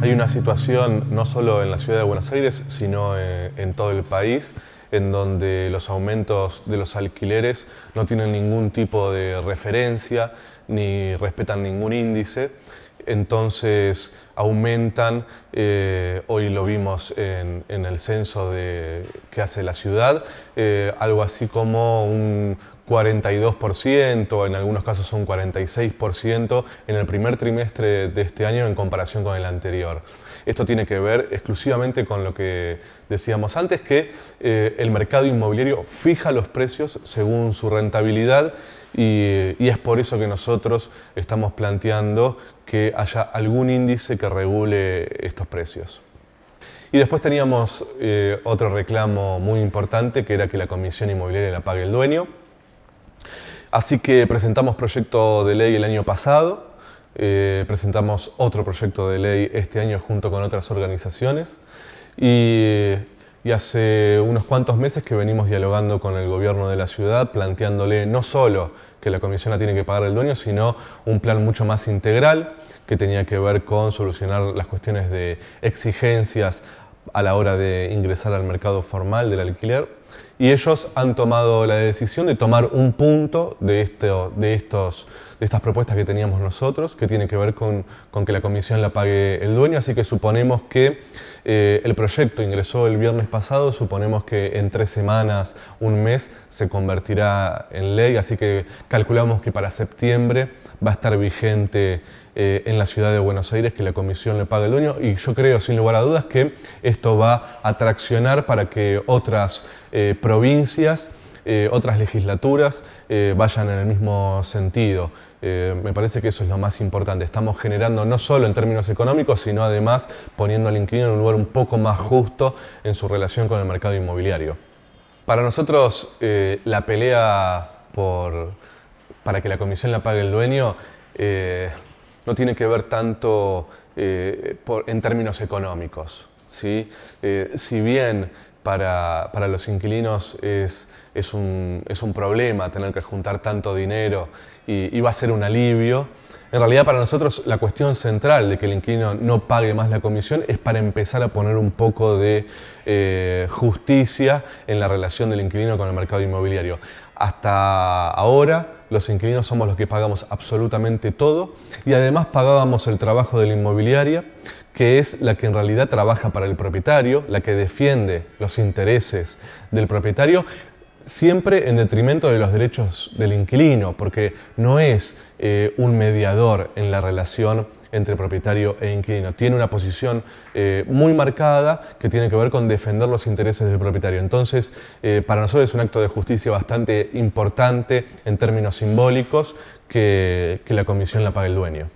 Hay una situación no solo en la ciudad de Buenos Aires, sino eh, en todo el país, en donde los aumentos de los alquileres no tienen ningún tipo de referencia ni respetan ningún índice. Entonces aumentan, eh, hoy lo vimos en, el censo que hace la ciudad, eh, algo así como un 42%, en algunos casos son 46% en el primer trimestre de este año en comparación con el anterior. Esto tiene que ver exclusivamente con lo que decíamos antes, que eh, el mercado inmobiliario fija los precios según su rentabilidad y, es por eso que nosotros estamos planteando que haya algún índice que regule estos precios. Y después teníamos eh, otro reclamo muy importante que era que la comisión inmobiliaria la pague el dueño. Así que presentamos proyecto de ley el año pasado, eh, presentamos otro proyecto de ley este año junto con otras organizaciones y, y, hace unos cuantos meses que venimos dialogando con el gobierno de la ciudad planteándole no solo que la comisión la tiene que pagar el dueño, sino un plan mucho más integral que tenía que ver con solucionar las cuestiones de exigencias a la hora de ingresar al mercado formal del alquiler y ellos han tomado la decisión de tomar un punto de, este, de, de estas propuestas que teníamos nosotros, que tiene que ver con, que la comisión la pague el dueño, así que suponemos que eh, el proyecto ingresó el viernes pasado, suponemos que en tres semanas, un mes, se convertirá en ley, así que calculamos que para septiembre va a estar vigente eh, en la ciudad de Buenos Aires, que la comisión le pague el dueño, y yo creo, sin lugar a dudas, que esto va a traccionar para que otras eh, provincias, eh, otras legislaturas eh, vayan en el mismo sentido. me parece que eso es lo más importante. Estamos generando no solo en términos económicos, sino además poniendo al inquilino en un lugar un poco más justo en su relación con el mercado inmobiliario. Para nosotros la pelea por, para que la comisión la pague el dueño no tiene que ver tanto en términos económicos. ¿sí? si bien para, los inquilinos es, un, problema tener que juntar tanto dinero y, va a ser un alivio. En realidad para nosotros la cuestión central de que el inquilino no pague más la comisión es para empezar a poner un poco de eh, justicia en la relación del inquilino con el mercado inmobiliario. Hasta ahora los inquilinos somos los que pagamos absolutamente todo y además pagábamos el trabajo de la inmobiliaria, que es la que en realidad trabaja para el propietario, la que defiende los intereses del propietario, siempre en detrimento de los derechos del inquilino, porque no es eh, un mediador en la relación entre propietario e inquilino. Tiene una posición eh, muy marcada que tiene que ver con defender los intereses del propietario. Entonces, eh, para nosotros es un acto de justicia bastante importante en términos simbólicos que, que la comisión la pague el dueño.